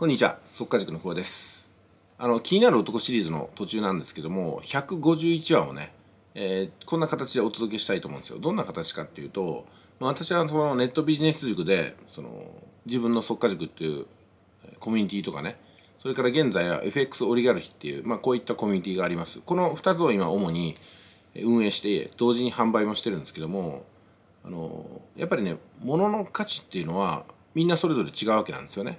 こんにちは、速稼塾の久保です。あの、気になる男シリーズの途中なんですけども、151話をね、えー、こんな形でお届けしたいと思うんですよ。どんな形かっていうと、私はそのネットビジネス塾で、その、自分の速稼塾っていうコミュニティとかね、それから現在は FX オリガルヒっていう、まあこういったコミュニティがあります。この2つを今主に運営して、同時に販売もしてるんですけども、あの、やっぱりね、物の価値っていうのは、みんなそれぞれ違うわけなんですよね。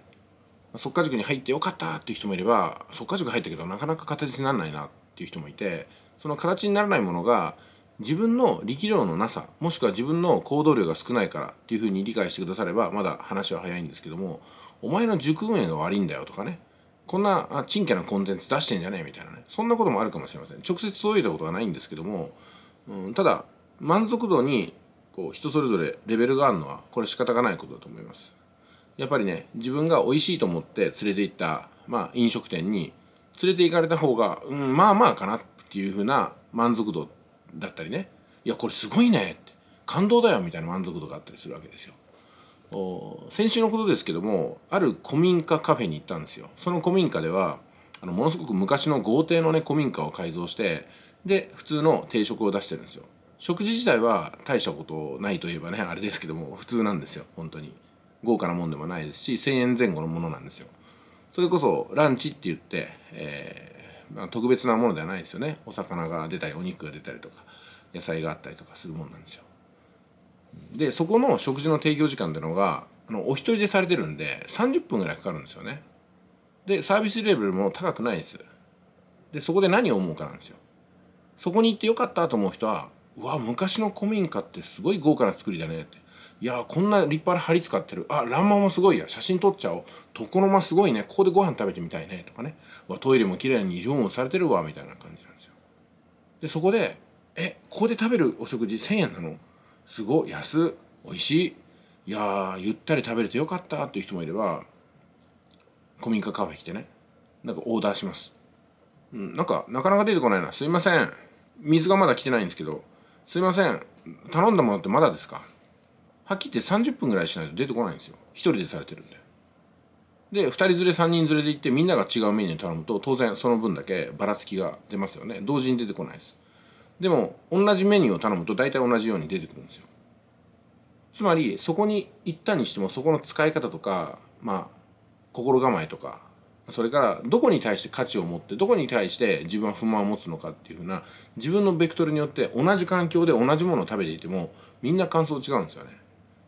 速か。塾に入ってよかったっていう人もいれば速か塾入ったけどなかなか形にならないなっていう人もいてその形にならないものが自分の力量のなさもしくは自分の行動量が少ないからっていうふうに理解してくださればまだ話は早いんですけどもお前の塾運営が悪いんだよとかねこんなちんけなコンテンツ出してんじゃねえみたいなねそんなこともあるかもしれません直接届いたことはないんですけども、うん、ただ満足度にこう人それぞれレベルがあるのはこれ仕方がないことだと思いますやっぱりね、自分が美味しいと思って連れて行った、まあ、飲食店に連れて行かれた方が、うん、まあまあかなっていう風な満足度だったりね、いや、これすごいねって、感動だよみたいな満足度があったりするわけですよ。先週のことですけども、ある古民家カフェに行ったんですよ。その古民家では、あの、ものすごく昔の豪邸のね、古民家を改造して、で、普通の定食を出してるんですよ。食事自体は大したことないといえばね、あれですけども、普通なんですよ、本当に。豪華なもんでもないですし1000円前後のものなんですよそれこそランチって言って、えー、まあ、特別なものではないですよねお魚が出たりお肉が出たりとか野菜があったりとかするもんなんですよでそこの食事の提供時間っていうのがあのお一人でされてるんで30分ぐらいかかるんですよねでサービスレベルも高くないですでそこで何を思うかなんですよそこに行ってよかったと思う人はうわ昔の古民家ってすごい豪華な作りだねっていやこんな立派な針使ってる。あ、欄間もすごいや。写真撮っちゃおう。床の間すごいね。ここでご飯食べてみたいね。とかね。わ、トイレも綺麗にリフォームされてるわ。みたいな感じなんですよ。で、そこで、え、ここで食べるお食事1000円なのすごい。安。美味しい。いやゆったり食べれてよかったっていう人もいれば、古民家カフェ来てね。なんかオーダーします。うん、なんか、なかなか出てこないな。すいません。水がまだ来てないんですけど。すいません。頼んだものってまだですかはっきり言って30分ぐらいしないと出てこないんですよ1人でされてるんでで2人連れ3人連れで行ってみんなが違うメニュー頼むと当然その分だけばらつきが出ますよね同時に出てこないですでも同じメニューを頼むと大体同じように出てくるんですよつまりそこに行ったにしてもそこの使い方とかまあ心構えとかそれからどこに対して価値を持ってどこに対して自分は不満を持つのかっていうふうな自分のベクトルによって同じ環境で同じものを食べていてもみんな感想違うんですよね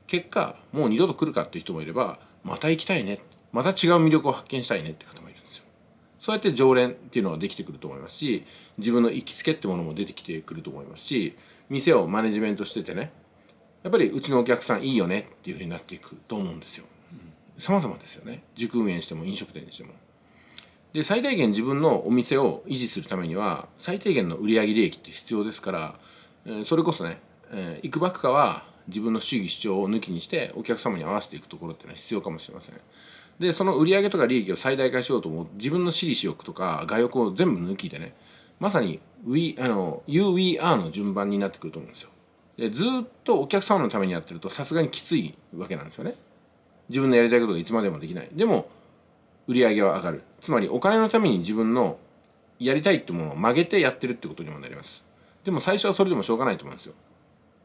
結果もう二度と来るかっていう人もいればまた行きたいねまた違う魅力を発見したいねって方もいるんですよそうやって常連っていうのはできてくると思いますし自分の行きつけってものも出てきてくると思いますし店をマネジメントしててねやっぱりうちのお客さんいいよねっていうふうになっていくと思うんですよ様々ですよね塾運営しても飲食店にしてもで最大限自分のお店を維持するためには最低限の売上利益って必要ですから、えー、それこそね、えー、いくばくかは自分の主義主張を抜きにしてお客様に合わせていくところっていうのは必要かもしれませんでその売上とか利益を最大化しようと思う自分の私利私欲とか外欲を全部抜きでねまさにあの u We a r の順番になってくると思うんですよでずっとお客様のためにやってるとさすがにきついわけなんですよね自分のやりたいことがいつまでもできないでも売り上げは上がるつまりお金のために自分のやりたいってものを曲げてやってるってことにもなりますでも最初はそれでもしょうがないと思うんですよ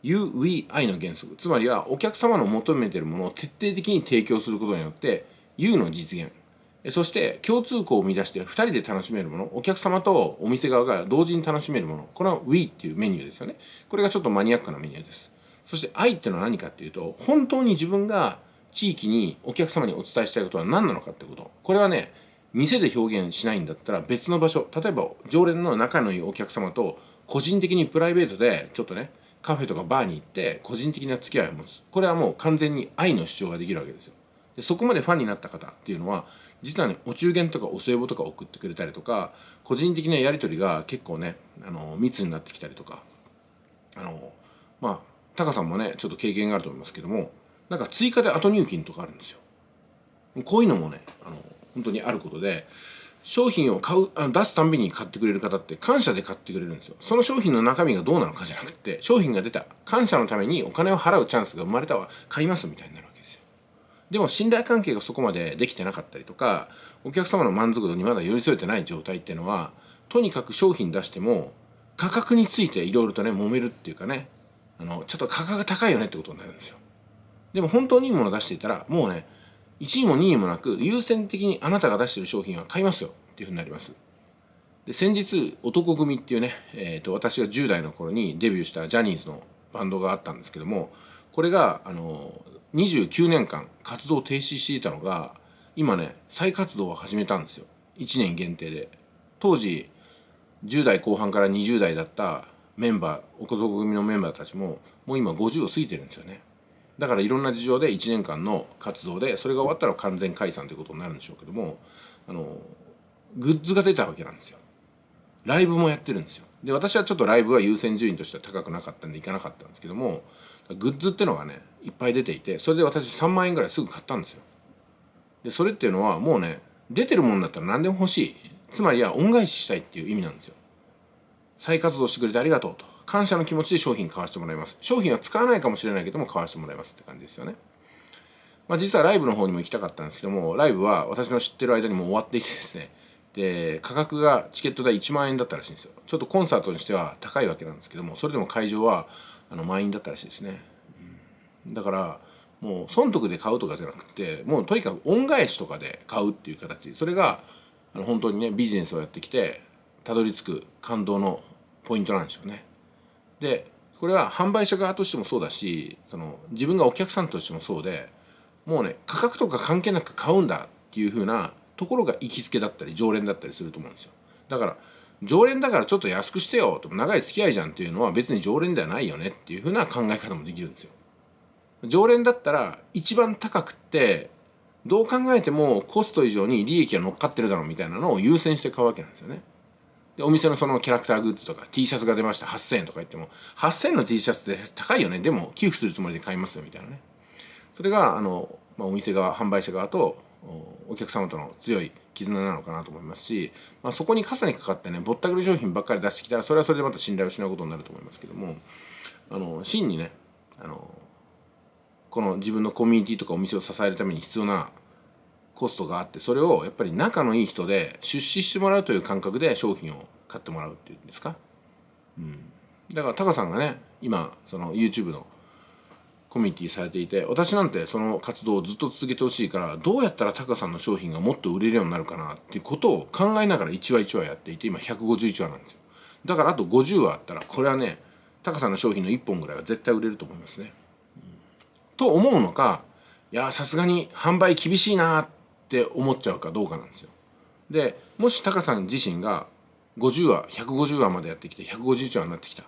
UVI の原則つまりはお客様の求めているものを徹底的に提供することによって U の実現そして共通項を生み出して2人で楽しめるものお客様とお店側が同時に楽しめるものこれは We っていうメニューですよねこれがちょっとマニアックなメニューですそして I っていうのは何かっていうと本当に自分が地域にお客様にお伝えしたいことは何なのかってことこれはね店で表現しないんだったら別の場所例えば常連の仲のいいお客様と個人的にプライベートでちょっとねカフェとかバーに行って個人的な付き合いを持つこれはもう完全に愛の主張ができるわけですよでそこまでファンになった方っていうのは実はねお中元とかお歳暮とか送ってくれたりとか個人的なやり取りが結構ねあの密になってきたりとかあのまあタカさんもねちょっと経験があると思いますけどもなんか追加で後入金とかあるんですよこういうのもねあの本当にあることで商品を買う、あ出すたんびに買ってくれる方って感謝で買ってくれるんですよ。その商品の中身がどうなのかじゃなくて、商品が出た、感謝のためにお金を払うチャンスが生まれたわ、買いますみたいになるわけですよ。でも信頼関係がそこまでできてなかったりとか、お客様の満足度にまだ寄り添えてない状態っていうのは、とにかく商品出しても、価格についていろいろとね、揉めるっていうかね、あの、ちょっと価格が高いよねってことになるんですよ。でも本当にいいもの出していたら、もうね、1位も2位もなく、優先的にあなたが出してる商品は買いますよっていうふうになります。で、先日、男組っていうね、えっ、ー、と、私が10代の頃にデビューしたジャニーズのバンドがあったんですけども、これが、あの、29年間活動停止していたのが、今ね、再活動を始めたんですよ。1年限定で。当時、10代後半から20代だったメンバー、男組のメンバーたちも、もう今50を過ぎてるんですよね。だからいろんな事情で1年間の活動でそれが終わったら完全解散ということになるんでしょうけどもあのグッズが出たわけなんですよライブもやってるんですよで私はちょっとライブは優先順位としては高くなかったんで行かなかったんですけどもグッズってのがねいっぱい出ていてそれで私3万円ぐらいすぐ買ったんですよでそれっていうのはもうね出てるもんだったら何でも欲しいつまりは恩返ししたいっていう意味なんですよ再活動してくれてありがとうと感謝の気持ちで商品買わせてもらいます。商品は使わないかもしれないけども買わせてもらいますって感じですよね。まあ、実はライブの方にも行きたかったんですけども、ライブは私の知ってる間にもう終わっていてですね、で、価格がチケット代1万円だったらしいんですよ。ちょっとコンサートにしては高いわけなんですけども、それでも会場はあの満員だったらしいですね。うん、だから、もう損得で買うとかじゃなくて、もうとにかく恩返しとかで買うっていう形。それが、あの本当にね、ビジネスをやってきて、たどり着く感動のポイントなんでしょうね。でこれは販売者側としてもそうだしその自分がお客さんとしてもそうでもうね価格とか関係なく買うんだっていう風なところが行きつけだったり常連だったりすると思うんですよだから常連だからちょっと安くしてよと長い付き合いじゃんっていうのは別に常連ではないよねっていう風な考え方もできるんですよ常連だったら一番高くってどう考えてもコスト以上に利益が乗っかってるだろうみたいなのを優先して買うわけなんですよねで、お店のそのキャラクターグッズとか T シャツが出ました8000円とか言っても、8000円の T シャツって高いよね。でも寄付するつもりで買いますよみたいなね。それが、あの、まあ、お店側、販売者側とお客様との強い絆なのかなと思いますし、まあ、そこに傘にかかってねぼったくり商品ばっかり出してきたらそれはそれでまた信頼を失うことになると思いますけどもあの真にねあのこの自分のコミュニティとかお店を支えるために必要なコストがあってそれをやっぱり仲のいい人で出資してもらうという感覚で商品を買ってもらうっていうんですか、うん、だからタカさんがね今その YouTube のコミュニティされていて私なんてその活動をずっと続けてほしいからどうやったらタカさんの商品がもっと売れるようになるかなっていうことを考えながら1話1話やっていて今151話なんですよだからあと50話あったらこれはねタカさんの商品の1本ぐらいは絶対売れると思いますね、うん、と思うのかいやさすがに販売厳しいなってって思っちゃうかどうかなんですよ。でもしタカさん自身が50話150話までやってきて151話になってきた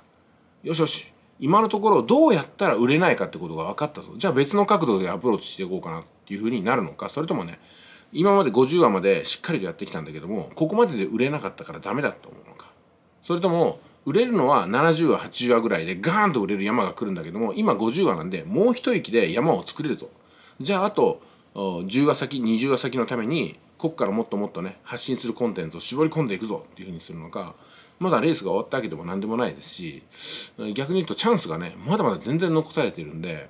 よしよし今のところどうやったら売れないかってことが分かったぞじゃあ別の角度でアプローチしていこうかなっていうふうになるのかそれともね今まで50話までしっかりとやってきたんだけどもここまでで売れなかったからダメだと思うのかそれとも売れるのは70話80話ぐらいでガーンと売れる山が来るんだけども今50話なんでもう一息で山を作れるぞじゃああと10話先20話先のためにこっからもっともっとね発信するコンテンツを絞り込んでいくぞっていうふうにするのかまだレースが終わったわけでも何でもないですし逆に言うとチャンスがねまだまだ全然残されてるんで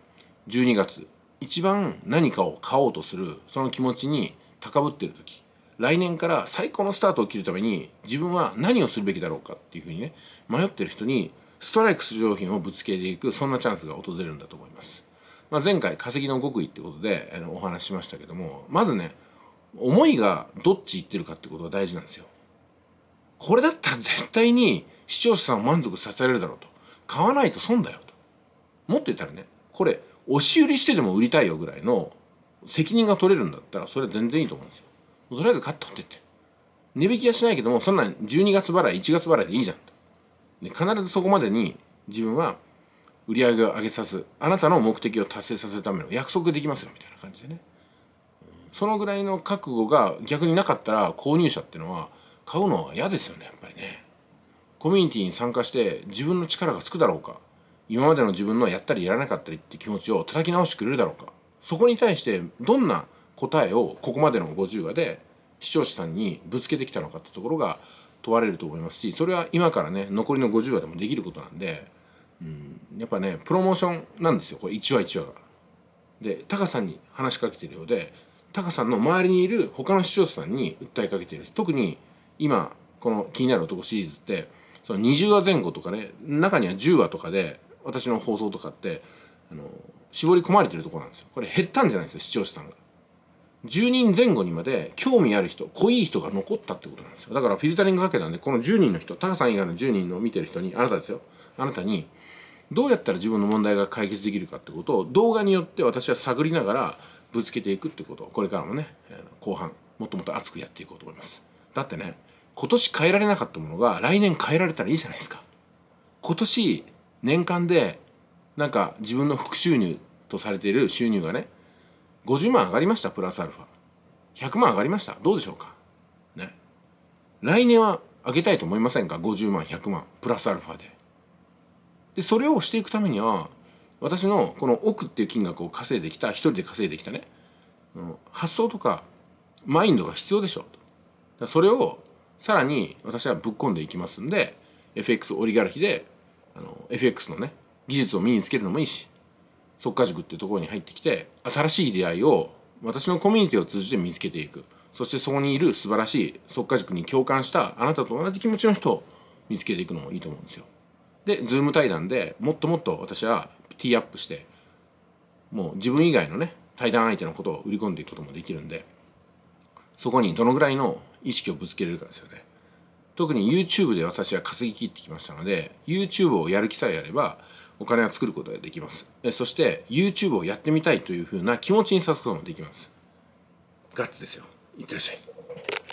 12月一番何かを買おうとするその気持ちに高ぶってる時来年から最高のスタートを切るために自分は何をするべきだろうかっていうふうにね迷ってる人にストライクする商品をぶつけていくそんなチャンスが訪れるんだと思います。まあ、前回化石の極意ってことでお話ししましたけどもまずね思いがどっち行ってるかってことが大事なんですよ。これだったら絶対に視聴者さんを満足させられるだろうと買わないと損だよともっと言ったらねこれ押し売りしてでも売りたいよぐらいの責任が取れるんだったらそれは全然いいと思うんですよ。とりあえず買っとってって。値引きはしないけどもそんなん12月払い1月払いでいいじゃんと。で必ずそこまでに自分は売り上げを上げさすあなたの目的を達成させるための約束できますよみたいな感じでねそのぐらいの覚悟が逆になかったら購入者ってのは買うのは嫌ですよねやっぱりねコミュニティに参加して自分の力がつくだろうか今までの自分のやったりやらなかったりって気持ちを叩き直してくれるだろうかそこに対してどんな答えをここまでの50話で視聴者さんにぶつけてきたのかってところが問われると思いますしそれは今からね残りの50話でもできることなんでうん、やっぱねプロモーションなんですよこれ1話1話が。でタカさんに話しかけてるようでタカさんの周りにいる他の視聴者さんに訴えかけてる特に今この「気になる男」シリーズってその20話前後とかね中には10話とかで私の放送とかってあの絞り込まれてるとこなんですよこれ減ったんじゃないですか視聴者さんが10人前後にまで興味ある人濃い人が残ったってことなんですよだからフィルタリングかけたんでこの10人の人タカさん以外の10人の見てる人にあなたですよあなたにどうやったら自分の問題が解決できるかってことを動画によって私は探りながらぶつけていくってことをこれからもね後半もっともっと熱くやっていこうと思いますだってね今年変えられなかったものが来年変えられたらいいじゃないですか今年年間でなんか自分の副収入とされている収入がね50万上がりましたプラスアルファ100万上がりましたどうでしょうかね来年は上げたいと思いませんか50万100万プラスアルファででそれをしていくためには私のこの億っていう金額を稼いできた一人で稼いできたね発想とかマインドが必要でしょとそれをさらに私はぶっ込んでいきますんで FX オリガルヒであの FX のね技術を身につけるのもいいし速化塾っていうところに入ってきて新しい出会いを私のコミュニティを通じて見つけていくそしてそこにいる素晴らしいっか、塾に共感したあなたと同じ気持ちの人を見つけていくのもいいと思うんですよで Zoom 対談でもっともっと私はティーアップしてもう自分以外のね対談相手のことを売り込んでいくこともできるんでそこにどのぐらいの意識をぶつけれるかですよね特に YouTube で私は稼ぎ切ってきましたので YouTube をやる気さえあればお金を作ることができますそして YouTube をやってみたいというふうな気持ちにさすこともできますガッツですよいってらっしゃい